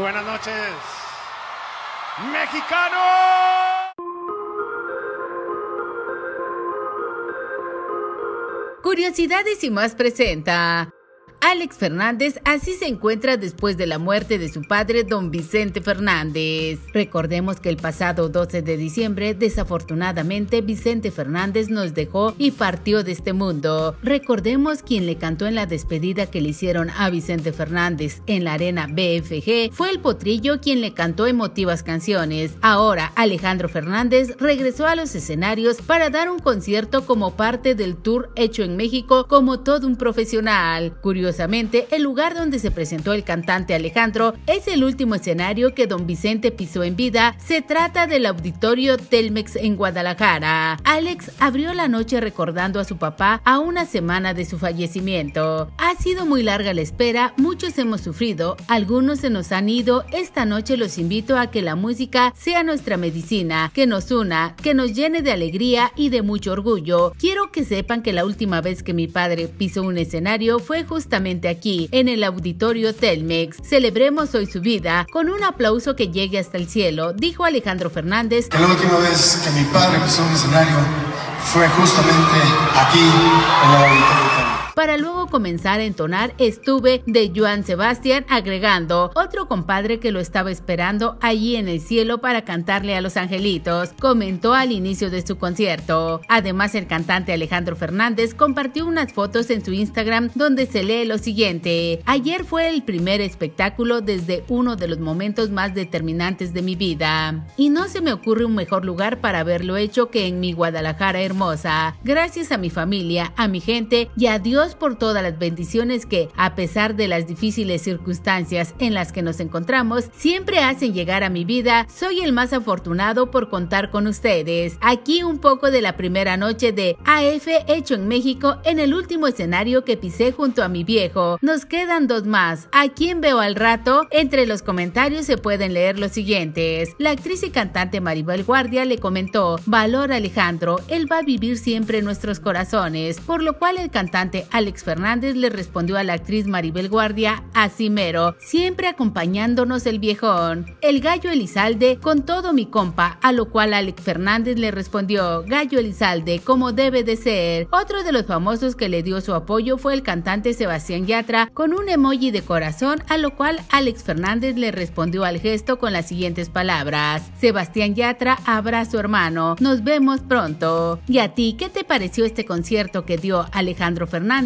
buenas noches. mexicano. Curiosidades y más presenta Alex Fernández así se encuentra después de la muerte de su padre, don Vicente Fernández. Recordemos que el pasado 12 de diciembre, desafortunadamente, Vicente Fernández nos dejó y partió de este mundo. Recordemos quien le cantó en la despedida que le hicieron a Vicente Fernández en la arena BFG fue el potrillo quien le cantó emotivas canciones. Ahora, Alejandro Fernández regresó a los escenarios para dar un concierto como parte del tour hecho en México como todo un profesional. Curiosamente, el lugar donde se presentó el cantante Alejandro es el último escenario que don Vicente pisó en vida. Se trata del auditorio Telmex en Guadalajara. Alex abrió la noche recordando a su papá a una semana de su fallecimiento. Ha sido muy larga la espera, muchos hemos sufrido, algunos se nos han ido. Esta noche los invito a que la música sea nuestra medicina, que nos una, que nos llene de alegría y de mucho orgullo. Quiero que sepan que la última vez que mi padre pisó un escenario fue justamente aquí, en el auditorio Telmex. Celebremos hoy su vida con un aplauso que llegue hasta el cielo, dijo Alejandro Fernández. La última vez que mi padre pisó un escenario fue justamente aquí, en el auditorio Telmex para luego comenzar a entonar Estuve de Joan Sebastián, agregando otro compadre que lo estaba esperando allí en el cielo para cantarle a los angelitos, comentó al inicio de su concierto. Además, el cantante Alejandro Fernández compartió unas fotos en su Instagram donde se lee lo siguiente. Ayer fue el primer espectáculo desde uno de los momentos más determinantes de mi vida. Y no se me ocurre un mejor lugar para haberlo hecho que en mi Guadalajara hermosa. Gracias a mi familia, a mi gente y a Dios por todas las bendiciones que, a pesar de las difíciles circunstancias en las que nos encontramos, siempre hacen llegar a mi vida. Soy el más afortunado por contar con ustedes. Aquí un poco de la primera noche de AF hecho en México en el último escenario que pisé junto a mi viejo. Nos quedan dos más. ¿A quién veo al rato? Entre los comentarios se pueden leer los siguientes. La actriz y cantante Maribel Guardia le comentó, Valor Alejandro, él va a vivir siempre en nuestros corazones, por lo cual el cantante Alex Fernández le respondió a la actriz Maribel Guardia, así mero, siempre acompañándonos el viejón. El gallo Elizalde, con todo mi compa, a lo cual Alex Fernández le respondió, gallo Elizalde, como debe de ser. Otro de los famosos que le dio su apoyo fue el cantante Sebastián Yatra, con un emoji de corazón, a lo cual Alex Fernández le respondió al gesto con las siguientes palabras. Sebastián Yatra abrazo hermano, nos vemos pronto. ¿Y a ti qué te pareció este concierto que dio Alejandro Fernández?